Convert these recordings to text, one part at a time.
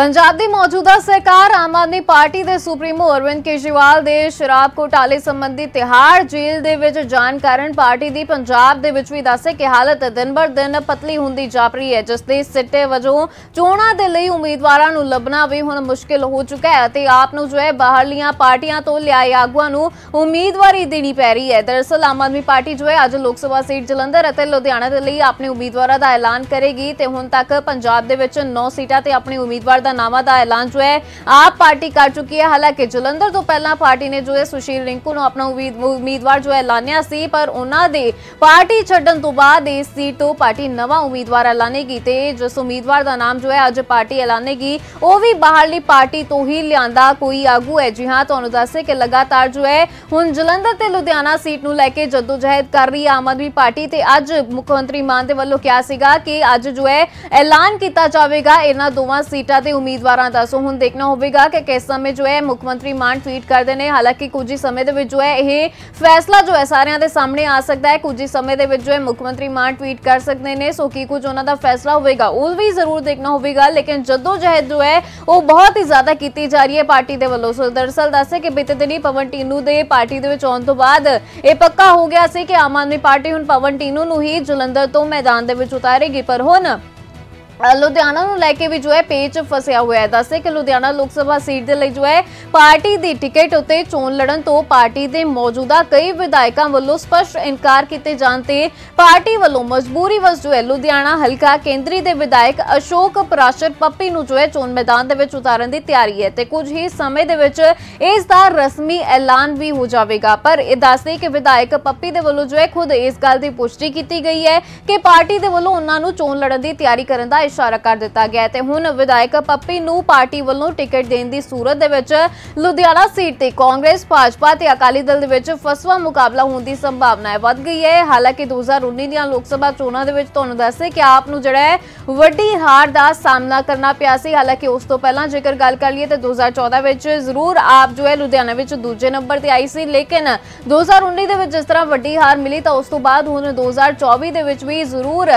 ਪੰਜਾਬ ਦੀ ਮੌਜੂਦਾ ਸਰਕਾਰ ਆਮ ਆਦਮੀ ਪਾਰਟੀ ਦੇ ਸੁਪਰੀਮੋ ਅਰਵਿੰਦ ਕੇਜਰੀਵਾਲ ਦੇ ਸ਼ਰਾਬ ਘੋਟਾਲੇ ਸੰਬੰਧੀ ਤਿਹਾੜ ਜੇਲ੍ਹ ਦੇ ਵਿੱਚ ਜਾਣ ਕਾਰਨ ਪਾਰਟੀ ਦੀ ਪੰਜਾਬ ਦੇ ਵਿੱਚ ਵੀ ਦੱਸੇ ਕਿ ਹਾਲਤ ਦਿਨ ਬਰ ਦਿਨ ਪਤਲੀ ਹੁੰਦੀ ਜਾ ਰਹੀ ਹੈ ਜਿਸ ਦੇ ਸਿੱਟੇ ਵਜੋਂ ਚੋਣਾਂ ਦੇ ਲਈ ਉਮੀਦਵਾਰਾਂ ਨੂੰ ਲੱਭਣਾ ਵੀ ਹੁਣ ਮੁਸ਼ਕਿਲ ਹੋ ਚੁੱਕਾ ਹੈ ਅਤੇ ਆਪ ਨੂੰ ਜੋ ਹੈ ਬਾਹਰਲੀਆਂ ਪਾਰਟੀਆਂ ਤੋਂ ਲਿਆਏ ਆਗੂਆਂ ਨੂੰ ਉਮੀਦਵਾਰੀ ਦੇਣੀ ਪੈ ਰਹੀ ਹੈ ਦਰਅਸਲ ਆਮ ਆਦਮੀ ਪਾਰਟੀ ਜੋ ਹੈ ਅੱਜ ਲੋਕ ਸਭਾ ਸੀਟ ਜਲੰਧਰ ਅਤੇ ਲੁਧਿਆਣਾ ਦੇ ਲਈ ਆਪਣੇ ਉਮੀਦਵਾਰਾਂ ਦਾ ਐਲਾਨ ਕਰੇਗੀ ਤੇ ਹੁਣ ਤੱਕ ਪੰਜਾਬ ਦੇ ਵਿੱਚ 9 ਸੀਟਾਂ ਤੇ ਆਪਣੇ ਉਮੀਦਵਾਰ ਦਾ ਨਾਵਾਂ ਦਾ ਐਲਾਨ ਜੋ ਹੈ ਆਪ ਪਾਰਟੀ ਕਰ ਚੁੱਕੀ ਹੈ ਹਾਲਾਂਕਿ ਜਲੰਧਰ ਤੋਂ ਪਹਿਲਾਂ ਪਾਰਟੀ ਨੇ ਜੋ ਹੈ ਸੁਸ਼ੀਲ ਰਿੰਕੂ ਨੂੰ ਆਪਣਾ ਉਮੀਦਵਾਰ ਜੋ ਐਲਾਨਿਆ ਸੀ ਪਰ ਉਹਨਾਂ ਦੇ ਪਾਰਟੀ ਛੱਡਣ ਤੋਂ ਬਾਅਦ ਇਸ ਸੀਟ ਤੋਂ ਪਾਰਟੀ ਨਵਾਂ ਉਮੀਦਵਾਰ ਐਲਾਨੇਗੀ ਤੇ ਜਿਸ ਉਮੀਦਵਾਰ ਦਾ ਨਾਮ ਜੋ ਹੈ ਅੱਜ ਪਾਰਟੀ ਐਲਾਨੇਗੀ ਉਹ ਵੀ ਬਾਹਰਲੀ ਪਾਰਟੀ ਤੋਂ ਹੀ ਲਿਆਂਦਾ ਕੋਈ ਆਗੂ ਹੈ ਜੀ ਹਾਂ ਤੁਹਾਨੂੰ ਦੱਸੇ ਕਿ ਲਗਾਤਾਰ ਜੋ ਹੈ ਹੁਣ ਜਲੰਧਰ ਤੇ ਲੁਧਿਆਣਾ ਸੀਟ ਨੂੰ ਲੈ ਕੇ ਜਦੋਜਹਿਦ ਕਰ ਰਹੀ ਆਮ ਆਦਮੀ ਪਾਰਟੀ ਤੇ ਅੱਜ ਮੁੱਖ ਮੰਤਰੀ ਮਾਨ ਦੇ ਵੱਲੋਂ ਕਿਹਾ ਸੀਗਾ ਕਿ ਅੱਜ ਜੋ ਹੈ ਐਲਾਨ ਕੀਤਾ ਜਾਵੇਗਾ ਇਹਨਾਂ ਦੋਵਾਂ ਸੀਟਾਂ ਦੇ ਉਮੀਦਵਾਰਾਂ ਦਾ ਸੋ ਹੁਣ ਦੇਖਣਾ ਹੋਵੇਗਾ ਕਿ ਕਿਸ ਸਮੇਂ ਜੋ ਹੈ ਮੁੱਖ ਮੰਤਰੀ ਮਾਨ ਟਵੀਟ ਕਰਦੇ ਨੇ ਹਾਲਾਂਕਿ ਕੁਝ ਹੀ ਸਮੇਂ ਦੇ ਵਿੱਚ ਜੋ ਹੈ ਇਹ ਫੈਸਲਾ ਜੋ ਹੈ ਸਾਰਿਆਂ ਦੇ ਸਾਹਮਣੇ ਆ ਸਕਦਾ ਹੈ ਕੁਝ ਹੀ ਸਮੇਂ ਦੇ ਵਿੱਚ ਜੋ ਹੈ ਮੁੱਖ ਮੰਤਰੀ ਮਾਨ ਟਵੀਟ ਕਰ ਸਕਦੇ ਨੇ ਸੋ ਕੀ ਕੁਝ ਉਹਨਾਂ ਦਾ ਫੈਸਲਾ ਹੋਵੇਗਾ ਉਹ ਵੀ ਜ਼ਰੂਰ ਦੇਖਣਾ ਹੋਵੇਗਾ ਲੇਕਿਨ ਜਦੋਂ ਜਹਿਦ ਜੋ ਹੈ ਉਹ ਬਹੁਤ ਹੀ ਜ਼ਿਆਦਾ ਕੀਤੀ ਜਾ ਰਹੀ ਹੈ ਪਾਰਟੀ ਦੇ ਵੱਲੋਂ ਸੋ ਦਰਸਲ ਹੈ ਕਿ ਬੀਤੇ ਦਿਨੀ ਪਵਨ ਟੀਨੂ ਦੇ ਪਾਰਟੀ ਦੇ ਵਿੱਚ ਆਉਣ ਤੋਂ ਬਾਅਦ ਇਹ ਪੱਕਾ ਹੋ ਗਿਆ ਸੀ ਕਿ ਆਮ ਆਦਮੀ ਪਾਰਟੀ ਹੁਣ ਪਵਨ ਟੀਨੂ ਨੂੰ ਹੀ ਜਲੰਧਰ ਤੋਂ ਮੈਦਾਨ ਦੇ ਵਿੱਚ ਉਤਾਰੇਗੀ ਪਰ ਹੁਣ ਲੁਧਿਆਣਾ ਨੂੰ ਲੈ ਕੇ ਵੀ ਜੋ ਹੈ ਪੇਚ ਫਸਿਆ ਹੋਇਆ ਹੈ ਦੱਸੇ ਕਿ ਲੁਧਿਆਣਾ ਲੋਕ ਸਭਾ ਸੀਟ ਦੇ ਲਈ ਜੋ ਹੈ ਪਾਰਟੀ ਦੀ ਟਿਕਟ ਉੱਤੇ ਚੋਣ ਲੜਨ ਤੋਂ ਪਾਰਟੀ ਦੇ ਮੌਜੂਦਾ ਕਈ ਵਿਧਾਇਕਾਂ ਵੱਲੋਂ ਸਪਸ਼ਟ ਇਨਕਾਰ ਕੀਤੇ ਜਾਣ ਤੇ ਪਾਰਟੀ ਵੱਲੋਂ ਮਜਬੂਰੀ ਵਸ ਜੋ ਹੈ ਲੁਧਿਆਣਾ ਹਲਕਾ ਕੇਂਦਰੀ ਦੇ ਵਿਧਾਇਕ ਅਸ਼ੋਕ ਪ੍ਰਾਸ਼ਰ ਪੱਪੀ ਨੂੰ ਜੋ ਹੈ ਚੋਣ ਮੈਦਾਨ ਦੇ ਵਿੱਚ ਉਤਾਰਨ ਦੀ ਤਿਆਰੀ ਹੈ ਤੇ ਕੁਝ ਹੀ ਸਮੇਂ ਦੇ ਵਿੱਚ ਇਸ ਦਾ ਰਸਮੀ ਐਲਾਨ ਵੀ ਹੋ ਜਾਵੇਗਾ ਪਰ ਇਹ ਦੱਸਦੇ ਕਿ ਵਿਧਾਇਕ ਪੱਪੀ ਦੇ ਵੱਲੋਂ ਜੋ ਹੈ ਖੁਦ ਇਸ ਗੱਲ ਦੀ ਪੁਸ਼ਟੀ ਕੀਤੀ ਗਈ ਹੈ ਕਿ ਪਾਰਟੀ ਦੇ ਵੱਲੋਂ ਉਹਨਾਂ ਨੂੰ ਚੋਣ ਲੜਨ ਦੀ ਤਿਆਰੀ ਕਰਨ ਦਾ ਇਸ਼ਾਰਾ ਕਰ ਦਿੱਤਾ ਗਿਆ ਤੇ ਹੁਣ ਵਿਧਾਇਕ ਪੱਪੀ ਨੂੰ ਪਾਰਟੀ ਵੱਲੋਂ ਟਿਕਟ ਦੇਣ ਦੀ ਸੂਰਤ ਦੇ ਵਿੱਚ ਲੁਧਿਆਣਾ ਸੀਟ ਤੇ ਕਾਂਗਰਸ ਭਾਜਪਾ ਤੇ ਅਕਾਲੀ ਦਲ ਦੇ ਵਿੱਚ ਫਸਵਾ ਮੁਕਾਬਲਾ ਹੋਣ ਦੀ ਸੰਭਾਵਨਾ ਵੱਧ ਗਈ ਹੈ ਹਾਲਾਂਕਿ 2019 ਦੀਆਂ ਲੋਕ ਸਭਾ ਚੋਣਾਂ ਦੇ ਵਿੱਚ ਤੁਹਾਨੂੰ ਦੱਸੇ ਕਿ ਆਪ ਨੂੰ ਜਿਹੜਾ ਹੈ ਵੱਡੀ ਹਾਰ ਦਾ ਸਾਹਮਣਾ ਕਰਨਾ ਪਿਆ ਸੀ ਹਾਲਾਂਕਿ ਉਸ ਤੋਂ ਪਹਿਲਾਂ ਜੇਕਰ ਗੱਲ ਕਰ ਲਈਏ ਤਾਂ 2014 ਵਿੱਚ ਜ਼ਰੂਰ ਆਪ ਜੋ ਹੈ ਲੁਧਿਆਣਾ ਵਿੱਚ ਦੂਜੇ ਨੰਬਰ ਤੇ ਆਈ ਸੀ ਲੇਕਿਨ 2019 ਦੇ ਵਿੱਚ ਜਿਸ ਤਰ੍ਹਾਂ ਵੱਡੀ ਹਾਰ ਮਿਲੀ ਤਾਂ ਉਸ ਤੋਂ ਬਾਅਦ ਹੁਣ 2024 ਦੇ ਵਿੱਚ ਵੀ ਜ਼ਰੂਰ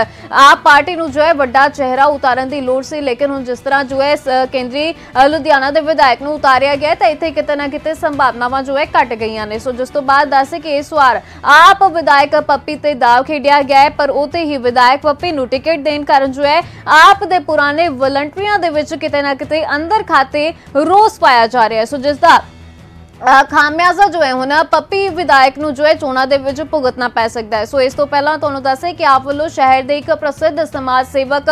ਆਪ ਪਾਰਟੀ ਨੂੰ ਜੋ ਹੈ ਵੱਡਾ ਚਿਹਰਾ ਦੁਬਾਰਾ ਉਤਾਰਨ ਦੀ ਲੋੜ ਸੀ ਲੇਕਿਨ ਹੁਣ ਜਿਸ ਤਰ੍ਹਾਂ ਜੋ ਹੈ ਕੇਂਦਰੀ ਲੁਧਿਆਣਾ ਦੇ ਵਿਧਾਇਕ ਨੂੰ ਉਤਾਰਿਆ ਗਿਆ ਤਾਂ ਇੱਥੇ ਕਿਤੇ ਨਾ ਕਿਤੇ ਸੰਭਾਵਨਾਵਾਂ ਜੋ ਹੈ ਘਟ ਗਈਆਂ ਨੇ ਸੋ ਜਿਸ ਤੋਂ ਬਾਅਦ ਦੱਸ ਕਿ ਇਸ ਵਾਰ ਆਪ ਵਿਧਾਇਕ ਪੱਪੀ ਤੇ ਦਾਅ ਖੇਡਿਆ ਗਿਆ ਪਰ ਉਹਤੇ ਹੀ ਵਿਧਾਇਕ ਪੱਪੀ ਨੂੰ ਟਿਕਟ ਦੇਣ ਕਾਰਨ ਜੋ ਹੈ ਆਪ ਦੇ ਪੁਰਾਣੇ ਵਲੰਟੀਅਰਾਂ ਦੇ ਵਿੱਚ ਕਿਤੇ ਨਾ ਕਿਤੇ ਅੰਦਰ ਖਾਤੇ ਰੋਸ ਪਾਇਆ ਜਾ ਰਿਹਾ ਸੋ ਜਿਸ ਦਾ ਖਾਮਿਆਜ਼ਾ ਜੋ ਹੈ ਹੁਣ ਪੱਪੀ ਵਿਧਾਇਕ ਨੂੰ ਜੋ ਹੈ ਚੋਣਾਂ ਦੇ ਵਿੱਚ ਭੁਗਤਣਾ ਪੈ ਸਕਦਾ ਹੈ ਸੋ ਇਸ ਤੋਂ ਪਹਿਲਾਂ ਤੁਹਾਨੂੰ ਦੱਸੇ ਕਿ ਆਪ ਵੱਲੋਂ ਸ਼ਹਿਰ ਦੇ ਇੱਕ ਪ੍ਰਸਿੱਧ ਸਮਾਜ ਸੇਵਕ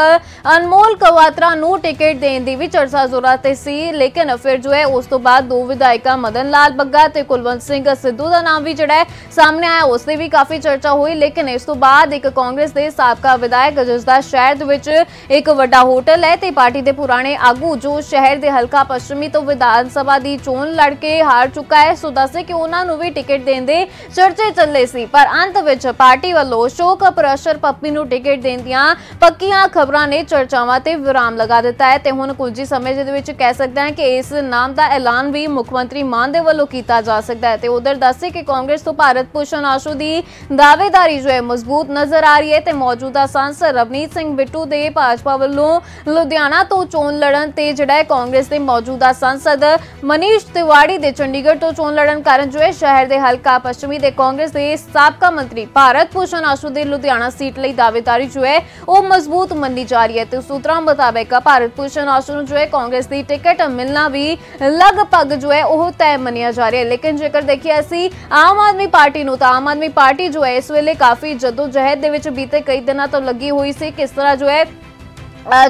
ਅਨਮੋਲ ਕਵਾਤਰਾ ਨੂੰ ਟਿਕਟ ਦੇਣ ਦੀ ਵੀ ਚਰਚਾ ਜ਼ੋਰਾਂ ਤੇ ਸੀ ਲੇਕਿਨ ਫਿਰ ਜੋ ਹੈ ਉਸ ਤੋਂ ਬਾਅਦ ਦੋ ਵਿਧਾਇਕਾਂ ਮਦਨ ਲਾਲ ਬੱਗਾ ਤੇ ਕੁਲਵੰਤ ਸਿੰਘ ਸਿੱਧੂ ਦਾ ਨਾਮ ਵੀ ਜਿਹੜਾ ਸਾਹਮਣੇ ਆਇਆ ਉਸ ਦੀ ਵੀ ਕਾਫੀ ਚਰਚਾ ਹੋਈ ਲੇਕਿਨ ਇਸ ਤੋਂ ਬਾਅਦ ਇੱਕ ਕਾਂਗਰਸ ਦੇ ਸਾਬਕਾ ਵਿਧਾਇਕ ਜਿਸਦਾ ਸ਼ਹਿਰ ਦੇ ਵਿੱਚ ਇੱਕ ਵੱਡਾ ਹੋਟਲ ਹੈ ਤੇ ਪਾਰਟੀ ਦੇ ਪੁਰਾਣੇ ਆਗੂ ਜੋ ਸ਼ਹਿਰ ਦੇ ਹਲਕਾ ਪੱਛਮੀ ਤੋਂ ਵਿਧਾਨ ਸਭਾ ਦੀ ਚੋਣ ਲੜ ਕੇ ਹਾਰ ਚੁੱਕਾ ਹੈ ਸੋ ਦੱਸੇ ਕਿ ਉਹਨਾਂ ਨੂੰ ਵੀ ਟਿਕਟ ਦੇਣ ਦੇ ਚਰਚੇ ਚੱਲੇ ਸੀ ਪਰ ਅੰਤ ਵਿੱਚ ਪਾਰਟੀ ਵੱਲੋਂ ਸ਼ੋਕ ਪ੍ਰੈਸ਼ਰ ਪੱਪੀ ਨੂੰ ਟਿਕਟ ਦੇਣ ਦੀਆਂ ਪੱਕੀਆਂ ਖਬਰਾਂ ਨੇ ਚਰਚਾਵਾਂ ਤੇ ਵਿਰਾਮ ਲਗਾ ਦਿੱਤਾ ਹੈ ਤੇ ਹੁਣ ਕੁਝ ਹੀ ਸਮੇਂ ਦੇ ਵਿੱਚ ਕਹਿ ਸਕਦਾ ਹੈ ਕਿ ਇਸ ਨਾਮ ਦਾ ਐਲਾਨ ਵੀ ਮੁੱਖ ਮੰਤਰੀ ਮਾਨ ਦੇ ਵੱਲੋਂ ਕੀਤਾ ਜਾ ਸਕਦਾ ਹੈ ਤੇ ਉਧਰ ਦੱਸੇ ਕਿ ਕਾਂਗਰਸ ਤੋਂ ਭਾਰਤ ਪੂਸ਼ਨ ਆਸ਼ੂ ਦੀ ਦਾਅਵੇਦਾਰੀ ਜੋ ਹੈ ਮਜ਼ਬੂਤ ਨਜ਼ਰ ਆ ਰਹੀ ਹੈ ਤੇ ਮੌਜੂਦਾ ਸੰਸਦ ਰਵਨੀਤ ਸਿੰਘ ਬਿੱਟੂ ਦੇ ਭਾਜਪਾ ਵੱਲੋਂ ਲੁਧਿਆਣਾ ਤੋਂ ਚੋਣ ਲੜਨ ਤੇ ਜਿਹੜਾ ਹੈ ਕਾਂਗਰਸ ਦੇ ਮੌਜੂਦਾ ਸੰਸਦ ਮਨੀਸ਼ ਤਿਵਾੜੀ ਦੇ ਚੰਡੀਗੜ੍ਹ ਚੰਡੀਗੜ੍ਹ ਤੋਂ ਚੋਣ ਲੜਨ ਕਾਰਨ ਜੋ ਹੈ ਸ਼ਹਿਰ ਦੇ ਹਲਕਾ ਪੱਛਮੀ ਦੇ ਕਾਂਗਰਸ ਦੇ ਸਾਬਕਾ ਮੰਤਰੀ ਭਾਰਤ ਭੂਸ਼ਣ ਆਸ਼ੂ ਦੇ ਲੁਧਿਆਣਾ ਸੀਟ ਲਈ ਦਾਅਵੇਦਾਰੀ ਜੋ ਹੈ ਉਹ ਮਜ਼ਬੂਤ ਮੰਨੀ ਜਾ ਰਹੀ ਹੈ ਤੇ ਸੂਤਰਾਂ ਮੁਤਾਬਕ ਭਾਰਤ ਭੂਸ਼ਣ ਆਸ਼ੂ ਨੂੰ ਜੋ ਹੈ ਕਾਂਗਰਸ ਦੀ ਟਿਕਟ ਮਿਲਣਾ ਵੀ ਲਗਭਗ ਜੋ ਹੈ ਉਹ ਤੈਅ ਮੰਨਿਆ ਜਾ ਰਿਹਾ ਹੈ ਲੇਕਿਨ ਜੇਕਰ ਦੇਖੀਏ ਅਸੀਂ ਆਮ ਆਦਮੀ ਪਾਰਟੀ ਨੂੰ ਤਾਂ ਆਮ ਆਦਮੀ ਪਾਰਟੀ ਜੋ ਹੈ ਇਸ ਵੇਲੇ ਕਾਫੀ ਜਹਿਦ ਦੇ ਵਿੱਚ ਬੀਤੇ ਕਈ ਦਿਨਾਂ ਤੋਂ ਲੱਗੀ ਹੋਈ ਸੀ ਕਿਸ ਤਰ੍ਹਾਂ ਜੋ ਹੈ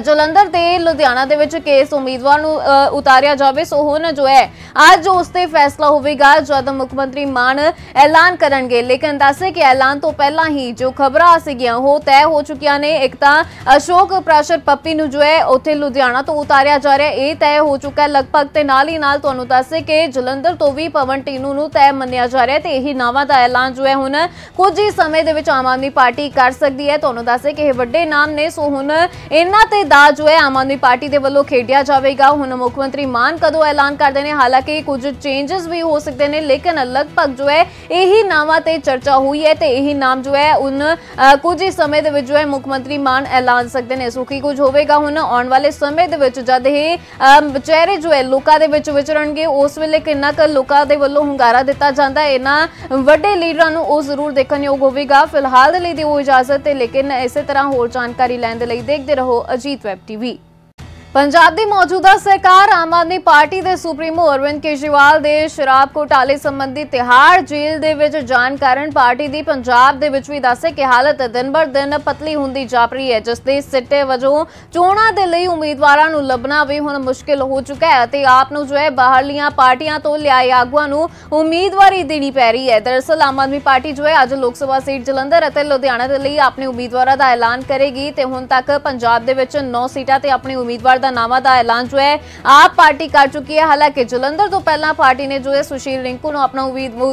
ਜਲੰਧਰ ਤੇ ਲੁਧਿਆਣਾ ਦੇ ਵਿੱਚ ਕੇਸ ਉਮੀਦਵਾਰ ਨੂੰ ਉਤਾਰਿਆ ਜਾਵੇ ਸੋ ਹੁਣ ਜੋ ਹੈ ਅੱਜ ਉਸ ਤੇ ਫੈਸਲਾ ਹੋਵੇਗਾ ਜਦ ਮੁੱਖ ਮੰਤਰੀ ਮਾਨ ਐਲਾਨ ਕਰਨਗੇ ਲੇਕਿਨ ਦੱਸੇ ਕਿ ਐਲਾਨ ਤੋਂ ਪਹਿਲਾਂ ਹੀ ਜੋ ਖਬਰਾਂ ਆ ਸੀਗੀਆਂ ਉਹ ਤੈਅ ਹੋ ਚੁੱਕੀਆਂ ਨੇ ਇੱਕ ਤਾਂ ਅਸ਼ੋਕ ਪ੍ਰਾਸ਼ਰ ਪੱਪੀ ਨੂੰ ਜੋ ਹੈ ਉੱਥੇ ਲੁਧਿਆਣਾ ਤੋਂ ਉਤਾਰਿਆ ਜਾ ਰਿਹਾ ਇਹ ਤੈਅ ਹੋ ਚੁੱਕਾ ਲਗਭਗ ਤੇ ਨਾਲ ਹੀ ਨਾਲ ਤੁਹਾਨੂੰ ਦੱਸੇ ਕਿ ਜਲੰਧਰ ਤੋਂ ਵੀ ਪਵਨ ਟੀਨੂ ਨੂੰ ਤੈਅ ਮੰਨਿਆ ਜਾ ਰਿਹਾ ਤੇ ਇਹੀ ਨਾਵਾਂ ਦਾ ਐਲਾਨ ਜੋ ਹੈ ਹੁਣ ਕੁਝ ਹੀ ਸਮੇਂ ਦੇ ਵਿੱਚ ਆਮ ਆਦਮੀ ਪਾਰਟੀ ਕਰ ਸਕਦੀ ਹੈ ਤੁਹਾਨੂੰ ਦੱਸੇ ਕਿ ਇਹ ਵੱਡੇ ਨਾਮ ਨੇ ਸੋ ਹੁਣ ਇਹਨਾਂ ਤੇ ਦਾ ਜੋ ਹੈ ਆਮ ਆਦਮੀ ਪਾਰਟੀ ਦੇ ਵੱਲੋਂ ਖੇਡਿਆ ਜਾਵੇਗਾ ਹੁਣ ਮੁੱਖ ਮੰਤਰੀ ਮਾਨ ਕਦੋਂ ਐਲਾਨ ਕਰਦੇ ਨੇ ਹਾਲਾਂਕਿ ਕੁਝ ਚੇਂਜਸ ਵੀ ਹੋ ਸਕਦੇ ਨੇ ਲੇਕਿਨ ਲਗਭਗ ਜੋ ਹੈ ਇਹੀ ਨਾਵਾਂ ਤੇ ਚਰਚਾ ਹੋਈ ਹੈ ਤੇ ਇਹੀ ਨਾਮ ਜੋ ਹੈ ਉਹਨ ਕੁਝ ਹੀ ਸਮੇਂ ਦੇ ਵਿੱਚ ਜੋ ਹੈ ਮੁੱਖ ਮੰਤਰੀ ਮਾਨ ਐਲਾਨ ਸਕਦੇ ਨੇ ਸੋ ਕੀ ਕੁਝ ਹੋਵੇਗਾ ਹੁਣ ਆਉਣ ਵਾਲੇ ਸਮੇਂ ਦੇ ਵਿੱਚ ਜਦ ਇਹ ਚਿਹਰੇ ਜੋ ਹੈ ਲੋਕਾਂ ਦੇ ਵਿੱਚ ਵਿਚਰਨਗੇ ਉਸ ਵੇਲੇ ਕਿੰਨਾ ਕੁ ਲੋਕਾਂ ਦੇ ਵੱਲੋਂ ਹੁੰਗਾਰਾ ਦਿੱਤਾ ਜਾਂਦਾ ਇਹਨਾਂ ਵੱਡੇ ਲੀਡਰਾਂ ਨੂੰ ਉਹ ਜ਼ਰੂਰ ਦੇਖਣ ਯੋਗ ਹੋਵੇਗਾ ਫਿਲਹਾਲ ਦੇ ਲਈ ਦੀ ਉਹ ਇਜਾਜ਼ਤ ਤੇ ਲੇਕਿਨ ਇਸੇ ਤਰ੍ਹਾਂ ਹੋਰ ਜਾਣਕਾਰੀ ਲੈਣ ਦੇ ਲਈ ਦੇਖਦੇ ਰਹੋ ਅਜੀਤ ਵੈਬ ਟੀਵੀ ਪੰਜਾਬ ਦੀ ਮੌਜੂਦਾ ਸਰਕਾਰ ਆਮ ਆਦਮੀ ਪਾਰਟੀ ਦੇ ਸੁਪਰੀਮੋ ਅਰਵਿੰਦ ਕੇਜਰੀਵਾਲ ਦੇ ਸ਼ਰਾਬ ਘੋਟਾਲੇ ਸੰਬੰਧੀ ਤਿਹਾੜ ਜੇਲ੍ਹ ਦੇ ਵਿੱਚ ਜਾਣ ਕਾਰਨ ਪਾਰਟੀ ਦੀ ਪੰਜਾਬ ਦੇ ਵਿੱਚ ਵੀ ਦੱਸੇ ਕਿ ਹਾਲਤ ਦਿਨ ਬਰ ਦਿਨ ਪਤਲੀ ਹੁੰਦੀ ਜਾ ਰਹੀ ਹੈ ਜਿਸ ਦੇ ਸਿੱਟੇ ਵਜੋਂ ਚੋਣਾਂ ਦੇ ਲਈ ਉਮੀਦਵਾਰਾਂ ਨੂੰ ਲੱਭਣਾ ਵੀ ਹੁਣ ਮੁਸ਼ਕਿਲ ਹੋ ਚੁੱਕਾ ਹੈ ਅਤੇ ਆਪ ਨੂੰ ਜੋ ਹੈ ਬਾਹਰਲੀਆਂ ਪਾਰਟੀਆਂ ਤੋਂ ਲਿਆਏ ਆਗੂਆਂ ਨੂੰ ਉਮੀਦਵਾਰੀ ਦੇਣੀ ਪੈ ਰਹੀ ਹੈ ਦਰਸਲ ਆਮ ਆਦਮੀ ਪਾਰਟੀ ਜੋ ਹੈ ਅੱਜ ਲੋਕ ਸਭਾ ਸੀਟ ਜਲੰਧਰ ਅਤੇ ਲੁਧਿਆਣਾ ਦੇ ਲਈ ਆਪਣੇ ਉਮੀਦਵਾਰਾਂ ਦਾ ਐਲਾਨ ਕਰੇਗੀ ਤੇ ਹੁਣ ਤੱਕ ਪੰਜਾਬ ਦੇ ਵਿੱਚ 9 ਸੀਟਾਂ ਤੇ ਆਪਣੇ ਉਮੀਦਵਾਰ ਦਾ ਨਾਮਾ ਦਾ ਐਲਾਨ ਜੋ ਹੈ ਆਪ ਪਾਰਟੀ ਕਰ ਚੁੱਕੀ ਹੈ ਹਾਲਾਂਕਿ ਜਲੰਧਰ ਤੋਂ ਪਹਿਲਾਂ ਪਾਰਟੀ ਨੇ ਜੋ ਹੈ ਸੁਸ਼ੀਲ ਰਿੰਕੂ ਨੂੰ ਆਪਣਾ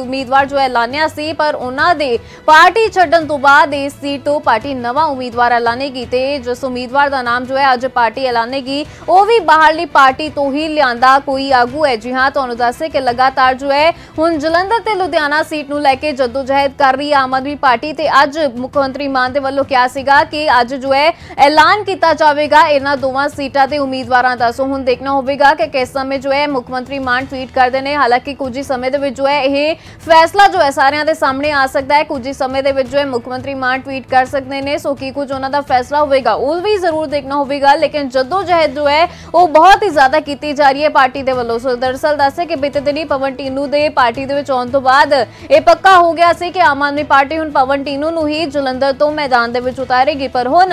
ਉਮੀਦਵਾਰ ਜੋ ਐਲਾਨਿਆ ਸੀ ਪਰ ਉਹਨਾਂ ਦੇ ਪਾਰਟੀ ਛੱਡਣ ਤੋਂ ਬਾਅਦ ਇਸ ਸੀਟ ਤੋਂ ਪਾਰਟੀ ਨਵਾਂ ਉਮੀਦਵਾਰ ਐਲਾਨੇਗੀ ਤੇ ਜਿਸ ਉਮੀਦਵਾਰ ਦਾ ਨਾਮ ਜੋ ਹੈ ਅੱਜ ਪਾਰਟੀ ਐਲਾਨੇਗੀ ਉਹ ਵੀ ਬਾਹਰਲੀ ਪਾਰਟੀ ਤੋਂ ਹੀ ਲਿਆਂਦਾ ਕੋਈ ਆਗੂ ਹੈ ਜੀ ਹਾਂ ਤੁਹਾਨੂੰ ਦੱਸੇ ਕਿ ਲਗਾਤਾਰ ਜੋ ਹੈ ਹੁਣ ਜਲੰਧਰ ਤੇ ਲੁਧਿਆਣਾ ਸੀਟ ਨੂੰ ਲੈ ਕੇ ਜਦੋਜਹਿਦ ਕਰ ਰਹੀ ਆਮ ਆਦਮੀ ਪਾਰਟੀ ਤੇ ਅੱਜ ਮੁੱਖ ਮੰਤਰੀ ਮਾਨ ਦੇ ਵੱਲੋਂ ਕਿਹਾ ਸੀਗਾ ਕਿ ਅੱਜ ਜੋ ਹੈ ਐਲਾਨ ਕੀਤਾ ਜਾਵੇਗਾ ਇਹਨਾਂ ਦੋਵਾਂ ਸੀਟਾਂ ਤੇ ਉਮੀਦਵਾਰਾਂ ਦਾ ਸੋ ਹੁਣ ਦੇਖਣਾ ਹੋਵੇਗਾ ਕਿ ਕਿਸ ਸਮੇਂ ਜੋ ਹੈ ਮੁੱਖ ਮੰਤਰੀ ਮਾਨ ਟਵੀਟ ਕਰਦੇ ਨੇ ਹਾਲਾਂਕਿ ਕੁਝ ਹੀ ਸਮੇਂ ਦੇ ਵਿੱਚ ਜੋ ਹੈ ਇਹ ਫੈਸਲਾ ਜੋ ਹੈ ਸਾਰਿਆਂ ਦੇ ਸਾਹਮਣੇ ਆ ਸਕਦਾ ਹੈ ਕੁਝ ਹੀ ਸਮੇਂ ਦੇ ਵਿੱਚ ਜੋ ਹੈ ਮੁੱਖ ਮੰਤਰੀ ਮਾਨ ਟਵੀਟ ਕਰ ਸਕਦੇ ਨੇ ਸੋ ਕੀ ਕੁਝ ਉਹਨਾਂ ਦਾ ਫੈਸਲਾ ਹੋਵੇਗਾ ਉਹ ਵੀ ਜ਼ਰੂਰ ਦੇਖਣਾ ਹੋਵੇਗਾ ਲੇਕਿਨ ਜਦੋਂ ਜਹ ਜੋ ਹੈ ਉਹ ਬਹੁਤ ਹੀ ਜ਼ਿਆਦਾ ਕੀਤੀ ਜਾ ਰਹੀ ਹੈ ਪਾਰਟੀ ਦੇ ਵੱਲੋਂ ਸੋ ਦਰਸਲ ਹੈ ਕਿ ਬੀਤੇ ਦਿਨੀ ਪਵਨ ਟੀਨੂ ਦੇ ਪਾਰਟੀ ਦੇ ਵਿੱਚ ਆਉਣ ਤੋਂ ਬਾਅਦ ਇਹ ਪੱਕਾ ਹੋ ਗਿਆ ਸੀ ਕਿ ਆਮ ਆਦਮੀ ਪਾਰਟੀ ਹੁਣ ਪਵਨ ਟੀਨੂ ਨੂੰ ਹੀ ਜਲੰਧਰ ਤੋਂ ਮੈਦਾਨ ਦੇ ਵਿੱਚ ਉਤਾਰੇਗੀ ਪਰ ਹੁਣ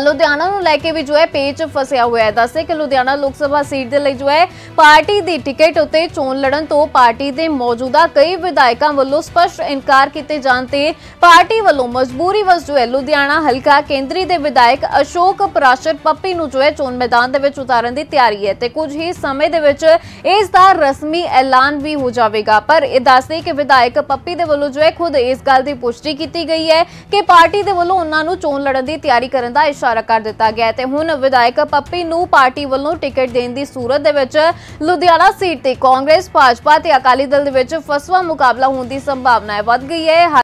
ਲੁਧਿਆਣਾ ਨੂੰ ਲੈ ਕੇ ਵੀ ਜੋ ਹੈ ਪੇਚ ਫਸਿਆ ਹੋਇਆ ਹੈ ਦੱਸੇ ਕਿ ਲੁਧਿਆਣਾ ਲੋਕ ਸਭਾ ਸੀਟ ਦੇ ਲਈ ਜੋ ਹੈ ਪਾਰਟੀ ਦੀ ਟਿਕਟ ਉੱਤੇ ਚੋਣ ਲੜਨ ਤੋਂ ਪਾਰਟੀ ਦੇ ਮੌਜੂਦਾ ਕਈ ਵਿਧਾਇਕਾਂ ਵੱਲੋਂ ਸਪਸ਼ਟ ਇਨਕਾਰ ਕੀਤੇ ਜਾਣ ਤੇ ਪਾਰਟੀ ਵੱਲੋਂ ਮਜਬੂਰੀ ਵਸ ਜੋ ਹੈ ਲੁਧਿਆਣਾ ਹਲਕਾ ਕੇਂਦਰੀ ਦੇ ਵਿਧਾਇਕ ਅਸ਼ੋਕ ਪ੍ਰਾਸ਼ਰ ਪੱਪੀ ਨੂੰ ਜੋ ਹੈ ਚੋਣ ਮੈਦਾਨ ਦੇ ਵਿੱਚ ਉਤਾਰਨ ਦੀ ਤਿਆਰੀ ਹੈ ਤੇ ਕੁਝ ਹੀ ਸਮੇਂ ਦੇ ਵਿੱਚ ਇਸ ਦਾ ਰਸਮੀ ਐਲਾਨ ਵੀ ਹੋ ਜਾਵੇਗਾ ਪਰ ਇਹ ਦੱਸਦੇ ਕਿ ਵਿਧਾਇਕ ਪੱਪੀ ਦੇ ਵੱਲੋਂ ਜੋ ਹੈ ਖੁਦ ਇਸ ਗੱਲ ਦੀ ਪੁਸ਼ਟੀ ਕੀਤੀ ਗਈ ਹੈ ਕਿ ਪਾਰਟੀ ਦੇ ਵੱਲੋਂ ਉਹਨਾਂ ਨੂੰ ਚੋਣ ਲੜਨ ਦੀ ਤਿਆਰੀ ਕਰਨ ਦਾ ਇਸ਼ਾਰਾ ਕਰ ਦਿੱਤਾ ਗਿਆ ਤੇ ਹੁਣ ਵਿਧਾਇਕ ਪੱਪੀ ਨੂੰ ਪਾਰਟੀ ਵੱਲੋਂ ਟਿਕਟ ਦੇਣ ਦੀ ਸੂਰਤ ਦੇ ਵਿੱਚ ਲੁਧਿਆਣਾ ਸੀਟ ਤੇ ਕਾਂਗਰਸ ਭਾਜਪਾ ਤੇ ਅਕਾਲੀ ਦਲ ਦੇ ਵਿੱਚ ਫਸਵਾ ਮੁਕਾਬਲਾ ਹੋਣ ਦੀ ਸੰਭਾਵਨਾ ਵੱਧ ਗਈ ਹੈ